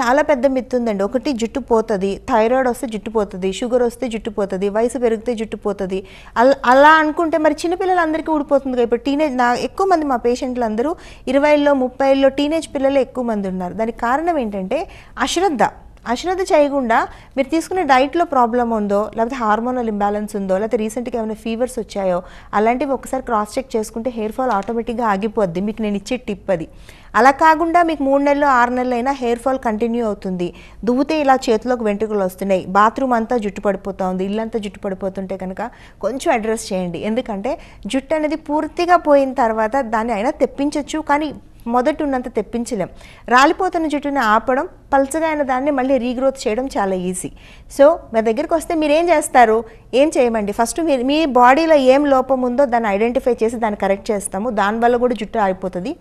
చాలా పెద్ద మిత్తు ఉందండి ఒకటి జుట్టు పోతుంది థైరాయిడ్ వస్తే జుట్టు పోతుంది షుగర్ వస్తే జుట్టు పోతుంది వయసు పెరిగితే జుట్టు పోతుంది అలా అనుకుంటే మరి చిన్నపిల్లలందరికీ ఊడిపోతుంది కదా ఇప్పుడు టీనేజ్ నా ఎక్కువ మంది మా పేషెంట్లు అందరూ ఇరవైలో ముప్పైలో టీనేజ్ పిల్లలు ఎక్కువ మంది ఉన్నారు దానికి కారణం ఏంటంటే అశ్రద్ధ అశ్రద్ధ చేయకుండా మీరు తీసుకునే డైట్లో ప్రాబ్లం ఉందో లేకపోతే హార్మోనల్ ఇంబ్యాలెన్స్ ఉందో లేకపోతే రీసెంట్గా ఏమైనా ఫీవర్స్ వచ్చాయో అలాంటివి ఒకసారి క్రాస్ చెక్ చేసుకుంటే హెయిర్ ఫాల్ ఆటోమేటిక్గా ఆగిపోద్ది మీకు నేను ఇచ్చే టిప్ అది అలా కాకుండా మీకు మూడు నెలలు ఆరు నెలలు అయినా హెయిర్ ఫాల్ కంటిన్యూ అవుతుంది దువ్వుతే ఇలా చేతిలోకి వెంట్రుకలు వస్తున్నాయి బాత్రూమ్ అంతా జుట్టు ఉంది ఇల్లంతా జుట్టు పడిపోతుంటే కనుక కొంచెం అడ్రస్ చేయండి ఎందుకంటే జుట్టు అనేది పూర్తిగా పోయిన తర్వాత దాన్ని అయినా తెప్పించవచ్చు కానీ మొదట ఉన్నంత తెప్పించలేం రాలిపోతున్న జుట్టుని ఆపడం పల్చగా అయిన దాన్ని మళ్ళీ రీగ్రోత్ చేయడం చాలా ఈజీ సో మీ దగ్గరికి వస్తే మీరు ఏం చేస్తారు ఏం చేయమండి ఫస్ట్ మీరు మీ బాడీలో ఏం లోపం ఉందో దాన్ని ఐడెంటిఫై చేసి దాన్ని కరెక్ట్ చేస్తాము దానివల్ల కూడా జుట్టు ఆగిపోతుంది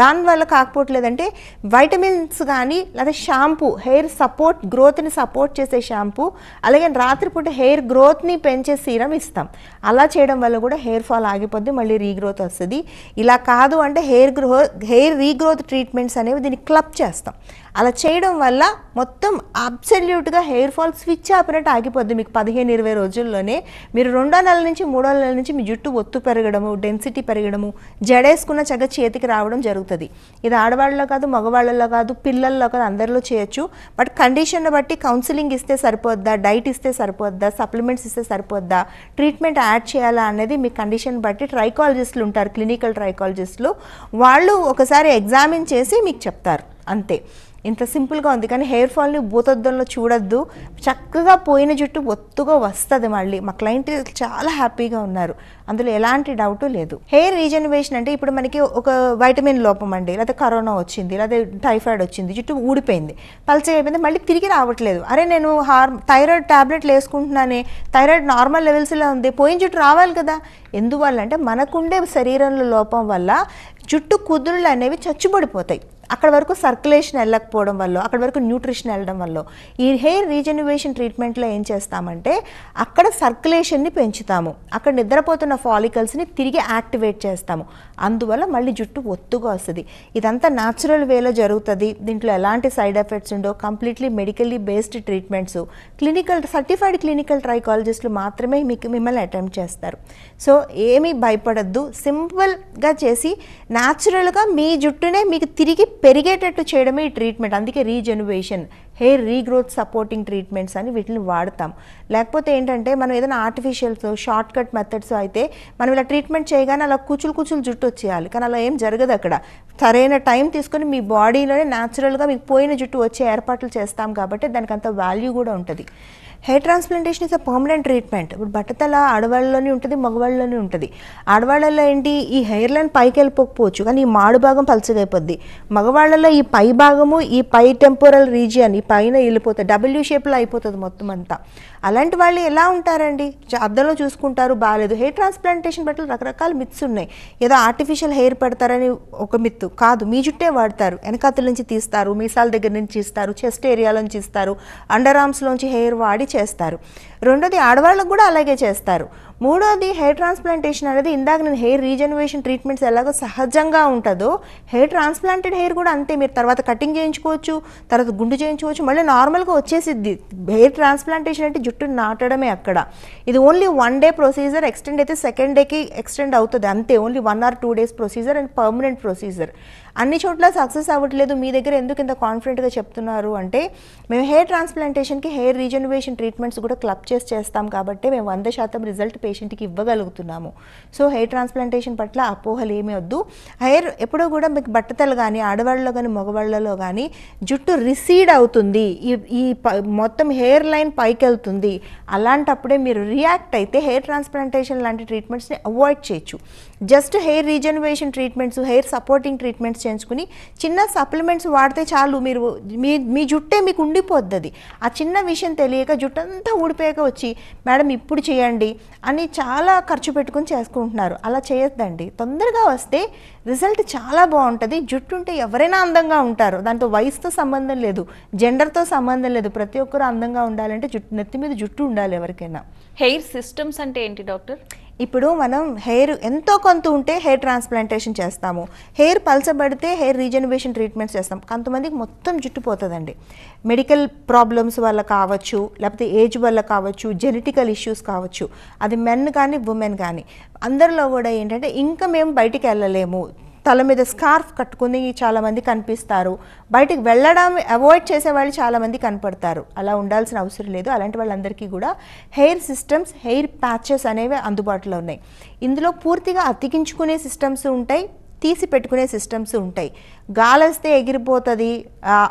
దానివల్ల కాకపోవట్లేదంటే వైటమిన్స్ కానీ లేదా షాంపూ హెయిర్ సపోర్ట్ గ్రోత్ని సపోర్ట్ చేసే షాంపూ అలాగే రాత్రిపూట హెయిర్ గ్రోత్ని పెంచే సీరం ఇస్తాం అలా చేయడం వల్ల కూడా హెయిర్ ఫాల్ ఆగిపోద్ది మళ్ళీ రీగ్రోత్ వస్తుంది ఇలా కాదు అంటే hair grow hair hair regrowth treatments అనేవి దీన్ని క్లబ్ చేస్తాం అలా చేయడం వల్ల మొత్తం అబ్సల్యూట్గా హెయిర్ ఫాల్ స్విచ్ ఆపినట్టు ఆగిపోద్ది మీకు పదిహేను ఇరవై రోజుల్లోనే మీరు రెండో నెల నుంచి మూడో నెల నుంచి మీ జుట్టు ఒత్తు పెరగడము డెన్సిటీ పెరగడము జడేసుకున్న చక్క చేతికి రావడం జరుగుతుంది ఇది ఆడవాళ్ళలో కాదు మగవాళ్ళలో కాదు పిల్లల్లో కాదు అందరిలో చేయొచ్చు బట్ కండిషన్ బట్టి కౌన్సిలింగ్ ఇస్తే సరిపోద్దా డైట్ ఇస్తే సరిపోద్దా సప్లిమెంట్స్ ఇస్తే సరిపోద్దా ట్రీట్మెంట్ యాడ్ చేయాలా అనేది మీ కండిషన్ బట్టి ట్రైకాలజిస్టులు ఉంటారు క్లినికల్ ట్రైకాలజిస్టులు వాళ్ళు ఒకసారి ఎగ్జామిన్ చేసి మీకు చెప్తారు అంతే ఇంత సింపుల్గా ఉంది కానీ హెయిర్ ఫాల్ని భూతద్దంలో చూడొద్దు చక్కగా పోయిన జుట్టు ఒత్తుగా వస్తుంది మళ్ళీ మా క్లయింట్ చాలా హ్యాపీగా ఉన్నారు అందులో ఎలాంటి డౌట్ లేదు హెయిర్ రీజనరేషన్ అంటే ఇప్పుడు మనకి ఒక వైటమిన్ లోపం అండి లేకపోతే కరోనా వచ్చింది లేదా టైఫాయిడ్ వచ్చింది జుట్టు ఊడిపోయింది పల్చగా అయిపోయింది మళ్ళీ తిరిగి రావట్లేదు అరే నేను హార్ థైరాయిడ్ ట్యాబ్లెట్లు వేసుకుంటున్నానే థైరాయిడ్ నార్మల్ లెవెల్స్లో ఉంది పోయిన జుట్టు రావాలి కదా ఎందువల్ల అంటే మనకుండే శరీరంలో లోపం వల్ల జుట్టు కుదురులు అనేవి చచ్చుబడిపోతాయి అక్కడ వరకు సర్క్యులేషన్ వెళ్ళకపోవడం వల్ల అక్కడ వరకు న్యూట్రిషన్ వెళ్ళడం వల్ల ఈ హెయిర్ రీజనవేషన్ ట్రీట్మెంట్లో ఏం చేస్తామంటే అక్కడ సర్క్యులేషన్ని పెంచుతాము అక్కడ నిద్రపోతున్న ఫాలికల్స్ని తిరిగి యాక్టివేట్ చేస్తాము అందువల్ల మళ్ళీ జుట్టు ఒత్తుగా వస్తుంది ఇదంతా న్యాచురల్ వేలో జరుగుతుంది దీంట్లో ఎలాంటి సైడ్ ఎఫెక్ట్స్ ఉండో completely medically based treatments clinical certified clinical ట్రైకాలజిస్టులు మాత్రమే మీకు మిమ్మల్ని అటెంప్ట్ చేస్తారు సో ఏమీ భయపడద్దు సింపుల్గా చేసి న్యాచురల్గా మీ జుట్టునే మీకు తిరిగి పెరిగేటట్టు చేయడమే ట్రీట్మెంట్ అందుకే rejuvenation hair regrowth supporting treatments అని వీటిని వాడతాం లేకపోతే ఏంటంటే మనం ఏదైనా ఆర్టిఫిషియల్స్ షార్ట్ కట్ మెథడ్స్ అయితే మనం ఇలా ట్రీట్మెంట్ చేయగానే అలా కూచులు కూచులు జుట్టు వచ్చేయాలి కానీ అలా ఏం జరగదు అక్కడ సరైన టైం తీసుకొని మీ బాడీలోనే న్యాచురల్గా మీకు పోయిన జుట్టు వచ్చే ఏర్పాట్లు చేస్తాం కాబట్టి దానికి అంత వాల్యూ కూడా ఉంటుంది hair transplantation is a permanent treatment ఇప్పుడు బట్టతల ఆడవాళ్ళలోనే ఉంటుంది మగవాళ్ళలోనే ఉంటుంది ఆడవాళ్ళలో ఏంటి ఈ హెయిర్ లైన్ పైకి వెళ్ళిపోకపోవచ్చు కానీ ఈ మాడు భాగం పలచగైపోద్ది మగవాళ్ళలో ఈ పై భాగము ఈ పై టెంపోరల్ రీజియన్ ఈ పైన వెళ్ళిపోతుంది డబ్ల్యూ షేప్లో అయిపోతుంది మొత్తం అంతా అలాంటి వాళ్ళు ఎలా ఉంటారండి అద్దంలో చూసుకుంటారు బాగాలేదు హెయిర్ ట్రాన్స్ప్లాంటేషన్ బట్టి రకరకాల మిత్స్ ఉన్నాయి ఏదో ఆర్టిఫిషియల్ హెయిర్ పెడతారని ఒక మిత్తు కాదు మీ జుట్టే వాడతారు వెనకాతల నుంచి తీస్తారు మీసాల దగ్గర నుంచి ఇస్తారు చెస్ట్ ఏరియాలో నుంచి ఇస్తారు అండర్ ఆర్మ్స్లోంచి హెయిర్ వాడి చేస్తారు రెండోది ఆడవాళ్ళకు కూడా అలాగే చేస్తారు మూడోది హెయిర్ ట్రాన్స్ప్లాంటేషన్ అనేది ఇందాక నేను హెయిర్ రీజనరేషన్ ట్రీట్మెంట్స్ ఎలాగో సహజంగా ఉంటుందో హెయిర్ ట్రాన్స్ప్లాంటెడ్ హెయిర్ కూడా అంతే మీరు తర్వాత కటింగ్ చేయించుకోవచ్చు తర్వాత గుండు చేయించుకోవచ్చు మళ్ళీ నార్మల్గా వచ్చేసిద్ది హెయిర్ ట్రాన్స్ప్లాంటేషన్ అంటే జుట్టు నాటడమే అక్కడ ఇది only one day procedure extend అయితే సెకండ్ డేకి ఎక్స్టెండ్ అవుతుంది అంతే only one or two days procedure and permanent procedure అన్ని చోట్ల సక్సెస్ అవ్వట్లేదు మీ దగ్గర ఎందుకు ఇంత కాన్ఫిడెంట్గా చెప్తున్నారు అంటే మేము హెయిర్ ట్రాన్స్ప్లాంటేషన్కి హెయిర్ రీజనరేషన్ ట్రీట్మెంట్స్ కూడా క్లబ్ చేసి చేస్తాం కాబట్టి మేము వంద శాతం రిజల్ట్ పేషెంట్కి ఇవ్వగలుగుతున్నాము సో హెయిర్ ట్రాన్స్ప్లాంటేషన్ పట్ల అపోహలు ఏమీ వద్దు హెయిర్ ఎప్పుడూ కూడా మీకు బట్టతలు కానీ ఆడవాళ్ళలో కానీ మగవాళ్ళలో కానీ జుట్టు రిసీడ్ అవుతుంది ఈ ఈ మొత్తం హెయిర్ లైన్ పైకి వెళ్తుంది అలాంటప్పుడే మీరు రియాక్ట్ అయితే హెయిర్ ట్రాన్స్ప్లాంటేషన్ లాంటి ట్రీట్మెంట్స్ని అవాయిడ్ చేయొచ్చు just hair regeneration treatments hair supporting treatments చేయించుకుని చిన్న సప్లిమెంట్స్ వాడితే చాలు మీరు మీ మీ జుట్టే మీకు ఉండిపోద్ది ఆ చిన్న విషయం తెలియక జుట్టు అంతా ఊడిపోయాక వచ్చి మేడం ఇప్పుడు చేయండి అని చాలా ఖర్చు పెట్టుకుని చేసుకుంటున్నారు అలా చేయొద్దండి తొందరగా వస్తే రిజల్ట్ చాలా బాగుంటుంది జుట్టు ఉంటే ఎవరైనా అందంగా ఉంటారు దాంతో వయసుతో సంబంధం లేదు జెండర్తో సంబంధం లేదు ప్రతి ఒక్కరు అందంగా ఉండాలంటే జుట్టు నెత్తి మీద జుట్టు ఉండాలి ఎవరికైనా హెయిర్ సిస్టమ్స్ అంటే ఏంటి డాక్టర్ ఇప్పుడు మనం హెయిర్ ఎంతో కొంత ఉంటే హెయిర్ ట్రాన్స్ప్లాంటేషన్ చేస్తాము హెయిర్ పలచబడితే హెయిర్ రీజనరేషన్ ట్రీట్మెంట్స్ చేస్తాం కొంతమందికి మొత్తం జుట్టు పోతుందండి మెడికల్ ప్రాబ్లమ్స్ వల్ల కావచ్చు లేకపోతే ఏజ్ వల్ల కావచ్చు జెనెటికల్ ఇష్యూస్ కావచ్చు అది మెన్ కానీ ఉమెన్ కానీ అందరిలో కూడా ఏంటంటే ఇంకా మేము బయటికి వెళ్ళలేము తల మీద స్కార్ఫ్ కట్టుకుని చాలామంది కనిపిస్తారు బయటికి వెళ్ళడం అవాయిడ్ చేసే వాళ్ళు చాలామంది కనపడతారు అలా ఉండాల్సిన అవసరం లేదు అలాంటి వాళ్ళందరికీ కూడా హెయిర్ సిస్టమ్స్ హెయిర్ ప్యాచెస్ అనేవి అందుబాటులో ఉన్నాయి ఇందులో పూర్తిగా అతికించుకునే సిస్టమ్స్ ఉంటాయి తీసి పెట్టుకునే సిస్టమ్స్ ఉంటాయి గాలిస్తే ఎగిరిపోతుంది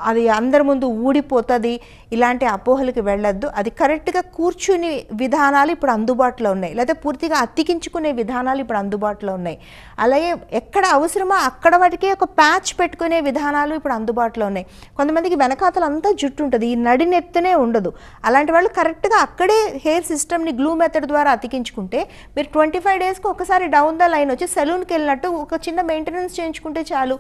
అది అందరి ముందు ఊడిపోతుంది ఇలాంటి అపోహలకు వెళ్ళొద్దు అది కరెక్ట్గా కూర్చుని విధానాలు ఇప్పుడు అందుబాటులో ఉన్నాయి లేదా పూర్తిగా అతికించుకునే విధానాలు ఇప్పుడు అందుబాటులో ఉన్నాయి అలాగే ఎక్కడ అవసరమో అక్కడ వాటికి ఒక ప్యాచ్ పెట్టుకునే విధానాలు ఇప్పుడు అందుబాటులో ఉన్నాయి కొంతమందికి వెనకాతలు అంతా జుట్టు ఉంటుంది ఈ నడినెత్తనే ఉండదు అలాంటి వాళ్ళు కరెక్ట్గా అక్కడే హెయిర్ సిస్టమ్ని గ్లూ మెథడ్ ద్వారా అతికించుకుంటే మీరు ట్వంటీ ఫైవ్ డేస్కి ఒకసారి డౌన్ ద లైన్ వచ్చి సెలూన్కి వెళ్ళినట్టు ఒక చిన్న మెయింటెనెన్స్ చేయించుకుంటే చాలు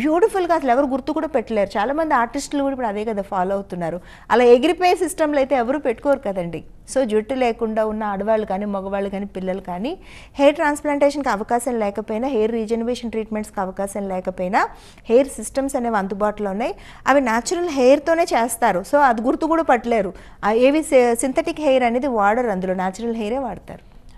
బ్యూటిఫుల్గా అసలు ఎవరు గుర్తు కూడా పెట్టలేరు చాలామంది ఆర్టిస్టులు కూడా ఇప్పుడు అదే కదా ఫాలో అవుతున్నారు అలా ఎగిరిపోయే సిస్టమ్లు అయితే ఎవరు పెట్టుకోరు కదండి సో జుట్టు లేకుండా ఉన్న ఆడవాళ్ళు కానీ మగవాళ్ళు కానీ పిల్లలు కానీ హెయిర్ ట్రాన్స్ప్లాంటేషన్కి అవకాశం లేకపోయినా హెయిర్ రీజనరేషన్ ట్రీట్మెంట్స్కి అవకాశం లేకపోయినా హెయిర్ సిస్టమ్స్ అనేవి అందుబాటులో ఉన్నాయి అవి న్యాచురల్ హెయిర్తోనే చేస్తారు సో అది గుర్తు కూడా పట్టలేరు ఏవి సింథటిక్ హెయిర్ అనేది వాడరు అందులో న్యాచురల్ హెయిరే వాడతారు